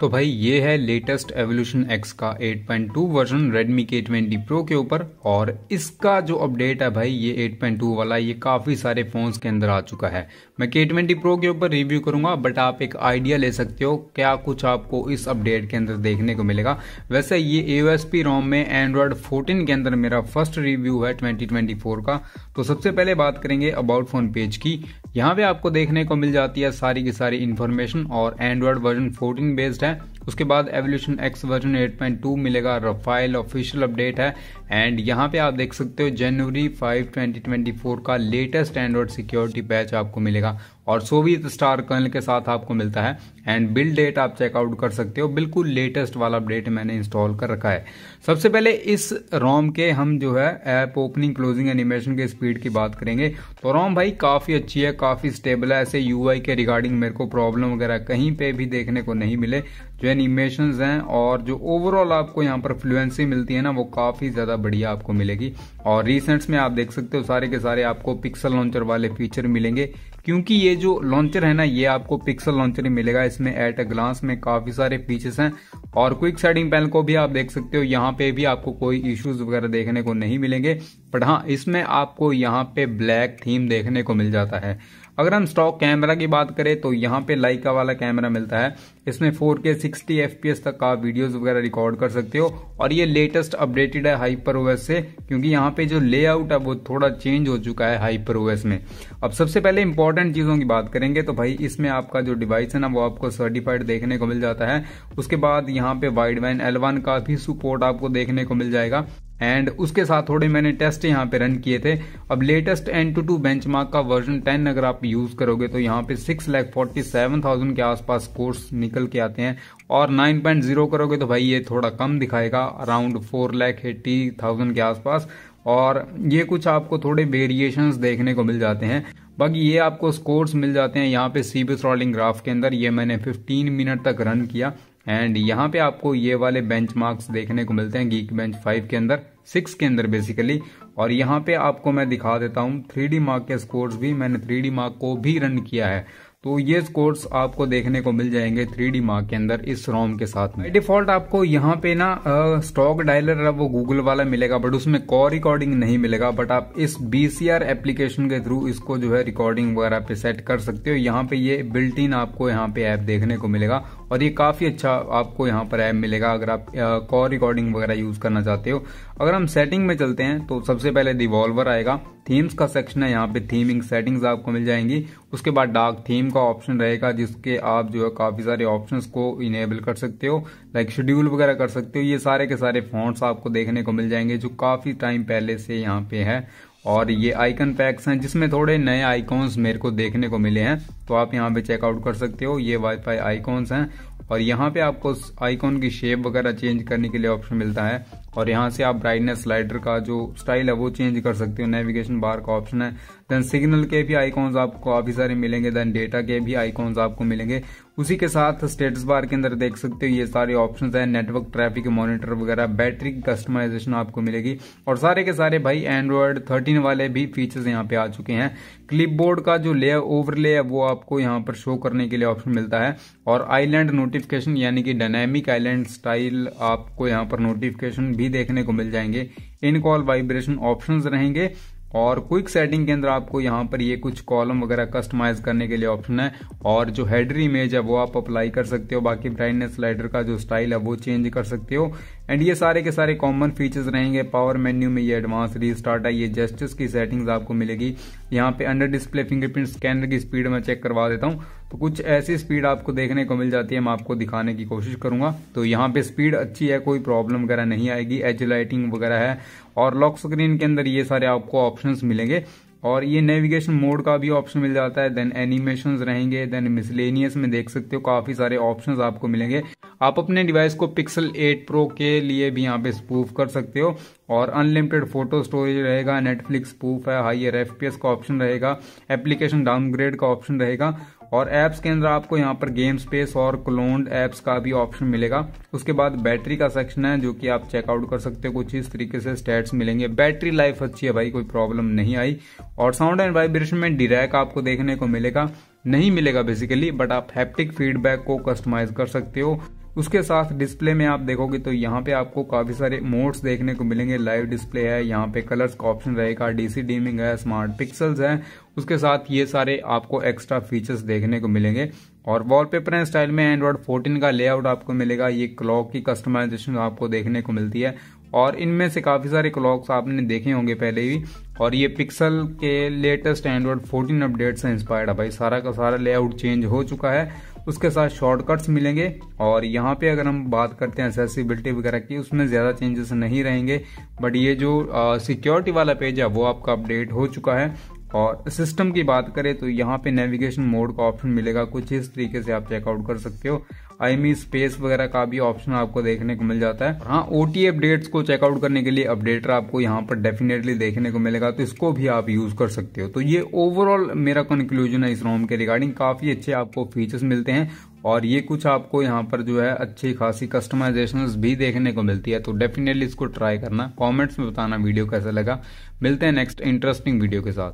तो भाई ये है लेटेस्ट एवोल्यूशन एक्स का 8.2 वर्जन के ट्वेंटी प्रो के ऊपर और इसका जो अपडेट है भाई ये 8.2 वाला ये काफ़ी सारे फोन्स के अंदर आ चुका है मैं ट्वेंटी प्रो के ऊपर रिव्यू करूंगा बट आप एक आइडिया ले सकते हो क्या कुछ आपको इस अपडेट के अंदर देखने को मिलेगा वैसे ये ए रोम में एंड्रॉयड फोर्टीन के अंदर मेरा फर्स्ट रिव्यू है ट्वेंटी का तो सबसे पहले बात करेंगे अबाउट फोन पेज की यहाँ पे आपको देखने को मिल जाती है सारी की सारी इन्फॉर्मेशन और एंड्रॉयड वर्जन 14 बेस्ड है उसके बाद एवोल्यूशन एक्स वर्जन 8.2 मिलेगा रफाइल ऑफिशियल अपडेट है एंड यहाँ पे आप देख सकते हो जनवरी 5 2024 का लेटेस्ट एंड्रॉइड सिक्योरिटी पैच आपको मिलेगा और सोवियत स्टार कर्नल के साथ आपको मिलता है एंड बिल्ड डेट आप चेकआउट कर सकते हो बिल्कुल लेटेस्ट वाला अपडेट मैंने इंस्टॉल कर रखा है सबसे पहले इस रोम के हम जो है ऐप ओपनिंग क्लोजिंग एनिमेशन के स्पीड की बात करेंगे तो रोम भाई काफ़ी अच्छी है काफ़ी स्टेबल है ऐसे यूआई के रिगार्डिंग मेरे को प्रॉब्लम वगैरह कहीं पे भी देखने को नहीं मिले जो एनिमेशन हैं और जो ओवरऑल आपको यहाँ पर फ्लुएंसी मिलती है ना वो काफ़ी ज़्यादा बढ़िया आपको मिलेगी और रिसेंट्स में आप देख सकते हो सारे के सारे आपको पिक्सल लॉन्चर वाले फीचर मिलेंगे क्योंकि ये जो लॉन्चर है ना ये आपको पिक्सल लॉन्चर ही मिलेगा इसमें एट अ ग्लांस में काफ़ी सारे फीचर्स हैं और क्विक सेटिंग पैनल को भी आप देख सकते हो यहाँ पे भी आपको कोई इश्यूज वगैरह देखने को नहीं मिलेंगे बट हाँ इसमें आपको यहाँ पे ब्लैक थीम देखने को मिल जाता है अगर हम स्टॉक कैमरा की बात करें तो यहाँ पे लाइका वाला कैमरा मिलता है इसमें 4K 60 FPS तक आप वीडियोस वगैरह रिकॉर्ड कर सकते हो और ये लेटेस्ट अपडेटेड है हाइपर ओएस से क्योंकि यहाँ पे जो लेआउट है वो थोड़ा चेंज हो चुका है हाइपर ओएस में अब सबसे पहले इंपॉर्टेंट चीज़ों की बात करेंगे तो भाई इसमें आपका जो डिवाइस है ना वो आपको सर्टिफाइड देखने को मिल जाता है उसके बाद यहाँ पे वाइड वैन एलवान का भी सपोर्ट आपको देखने को मिल जाएगा एंड उसके साथ थोड़े मैंने टेस्ट यहाँ पे रन किए थे अब latest AnTuTu mark का वर्जन 10 अगर आप यूज करोगे तो यहाँ पे six lakh forty seven thousand के आसपास कोर्स निकल के आते हैं और 9.0 करोगे तो भाई ये थोड़ा कम दिखाएगा around four lakh eighty thousand के आसपास और ये कुछ आपको थोड़े वेरिएशंस देखने को मिल जाते हैं बाकी ये आपको स्कोर्स मिल जाते हैं यहाँ पे सीबीएस रॉलिंग ग्राफ के अंदर ये मैंने 15 मिनट तक रन किया एंड यहाँ पे आपको ये वाले बेंच मार्क्स देखने को मिलते हैं गीक बेंच फाइव के अंदर सिक्स के अंदर बेसिकली और यहाँ पे आपको मैं दिखा देता हूँ थ्री डी मार्क के स्कोर्स भी मैंने थ्री डी मार्क को भी रन किया है तो ये स्कोर्स आपको देखने को मिल जाएंगे थ्री डी मार्क के अंदर इस रोम के साथ में डिफॉल्ट आपको यहाँ पे ना स्टॉक डायलर है वो गूगल वाला मिलेगा बट उसमें कॉ रिकॉर्डिंग नहीं मिलेगा बट आप इस बीसीआर एप्लीकेशन के थ्रू इसको जो है रिकॉर्डिंग वगैरह पे सेट कर सकते हो यहाँ पे ये बिल्टिन आपको यहाँ पे ऐप देखने को मिलेगा और ये काफ़ी अच्छा आपको यहाँ पर ऐप मिलेगा अगर आप कॉल रिकॉर्डिंग वगैरह यूज़ करना चाहते हो अगर हम सेटिंग में चलते हैं तो सबसे पहले रिवॉल्वर आएगा थीम्स का सेक्शन है यहाँ पे थीमिंग सेटिंग्स आपको मिल जाएंगी उसके बाद डार्क थीम का ऑप्शन रहेगा जिसके आप जो है काफ़ी सारे ऑप्शंस को इनेबल कर सकते हो लाइक शेड्यूल वगैरह कर सकते हो ये सारे के सारे फॉन्ट्स आपको देखने को मिल जाएंगे जो काफ़ी टाइम पहले से यहाँ पे है और ये आइकन पैक्स हैं जिसमें थोड़े नए आइकॉन्स मेरे को देखने को मिले हैं तो आप यहाँ पे चेकआउट कर सकते हो ये वाईफाई आइकॉन्स हैं और यहाँ पे आपको आइकॉन की शेप वगैरह चेंज करने के लिए ऑप्शन मिलता है और यहाँ से आप ब्राइटनेस स्लाइडर का जो स्टाइल है वो चेंज कर सकते हो नेविगेशन बार का ऑप्शन है देन सिग्नल के भी आइकॉन्स आपको काफ़ी सारे मिलेंगे देन डेटा के भी आइकॉन्स आपको मिलेंगे उसी के साथ स्टेटस बार के अंदर देख सकते हो ये सारे ऑप्शंस हैं नेटवर्क ट्रैफिक मॉनिटर वगैरह बैटरी की कस्टमाइजेशन आपको मिलेगी और सारे के सारे भाई एंड्रॉयड 13 वाले भी फीचर्स यहाँ पे आ चुके हैं क्लिपबोर्ड का जो ले ओवरले है वो आपको यहाँ पर शो करने के लिए ऑप्शन मिलता है और आईलैंड नोटिफिकेशन यानी कि डायनेमिक आईलैंड स्टाइल आपको यहाँ पर नोटिफिकेशन भी देखने को मिल जाएंगे इन कॉल वाइब्रेशन ऑप्शन रहेंगे और क्विक सेटिंग के अंदर आपको यहाँ पर ये कुछ कॉलम वगैरह कस्टमाइज करने के लिए ऑप्शन है और जो हेडर इमेज है वो आप अप्लाई कर सकते हो बाकी ब्राइटनेस स्लाइडर का जो स्टाइल है वो चेंज कर सकते हो एंड ये सारे के सारे कॉमन फीचर्स रहेंगे पावर मेन्यू में ये एडवांस रीस्टार्ट है ये जस्टिस की सेटिंग्स आपको मिलेगी यहाँ पे अंडर डिस्प्ले फिंगरप्रिंट स्कैनर की स्पीड में चेक करवा देता हूँ तो कुछ ऐसी स्पीड आपको देखने को मिल जाती है मैं आपको दिखाने की कोशिश करूंगा तो यहाँ पे स्पीड अच्छी है कोई प्रॉब्लम वगैरह नहीं आएगी एज लाइटिंग वगैरह है और लॉक स्क्रीन के अंदर ये सारे आपको ऑप्शन मिलेंगे और ये नेविगेशन मोड का भी ऑप्शन मिल जाता है देन एनिमेशन रहेंगे देन मिसलेनियस में देख सकते हो काफी सारे ऑप्शन आपको मिलेंगे आप अपने डिवाइस को पिक्सल 8 प्रो के लिए भी यहाँ पे स्पूफ कर सकते हो और अनलिमिटेड फोटो स्टोरेज रहेगा नेटफ्लिक्स स्पूफ है हाइयर एफ का ऑप्शन रहेगा एप्लीकेशन डाउनग्रेड का ऑप्शन रहेगा और एप्स के अंदर आपको यहाँ पर गेम स्पेस और क्लोन्ड एप्स का भी ऑप्शन मिलेगा उसके बाद बैटरी का सेक्शन है जो कि आप चेकआउट कर सकते हो कुछ इस तरीके से स्टेट्स मिलेंगे बैटरी लाइफ अच्छी है भाई कोई प्रॉब्लम नहीं आई और साउंड एंड वाइब्रेशन में डिरैक आपको देखने को मिलेगा नहीं मिलेगा बेसिकली बट आप हैप्टिक फीडबैक को कस्टमाइज कर सकते हो उसके साथ डिस्प्ले में आप देखोगे तो यहाँ पे आपको काफी सारे मोड्स देखने को मिलेंगे लाइव डिस्प्ले है यहाँ पे कलर्स का ऑप्शन रहेगा डीसी डीमिंग है स्मार्ट पिक्सल्स है उसके साथ ये सारे आपको एक्स्ट्रा फीचर्स देखने को मिलेंगे और वॉलपेपर एंड स्टाइल में एंड्रॉइड 14 का लेआउट आपको मिलेगा ये क्लॉक की कस्टमाइजेशन आपको देखने को मिलती है और इनमें से काफ़ी सारे क्लॉक्स आपने देखे होंगे पहले ही और ये पिक्सल के लेटेस्ट एंड्रॉइड 14 अपडेट से इंस्पायर्ड है भाई सारा का सारा लेआउट चेंज हो चुका है उसके साथ शॉर्टकट्स मिलेंगे और यहाँ पे अगर हम बात करते हैं एसेसिबिलिटी वगैरह की उसमें ज़्यादा चेंजेस नहीं रहेंगे बट ये जो सिक्योरिटी वाला पेज है वो आपका अपडेट हो चुका है और सिस्टम की बात करें तो यहाँ पे नेविगेशन मोड का ऑप्शन मिलेगा कुछ इस तरीके से आप चेकआउट कर सकते हो आई मी स्पेस वगैरह का भी ऑप्शन आपको देखने को मिल जाता है हाँ ओटी अपडेट्स को चेकआउट करने के लिए अपडेटर आपको यहाँ पर डेफिनेटली देखने को मिलेगा तो इसको भी आप यूज कर सकते हो तो ये ओवरऑल मेरा कंक्लूजन है इस रोम के रिगार्डिंग काफी अच्छे आपको फीचर्स मिलते हैं और ये कुछ आपको यहाँ पर जो है अच्छी खासी कस्टमाइजेशन भी देखने को मिलती है तो डेफिनेटली इसको ट्राई करना कॉमेंट्स में बताना वीडियो कैसा लगा मिलते हैं नेक्स्ट इंटरेस्टिंग वीडियो के साथ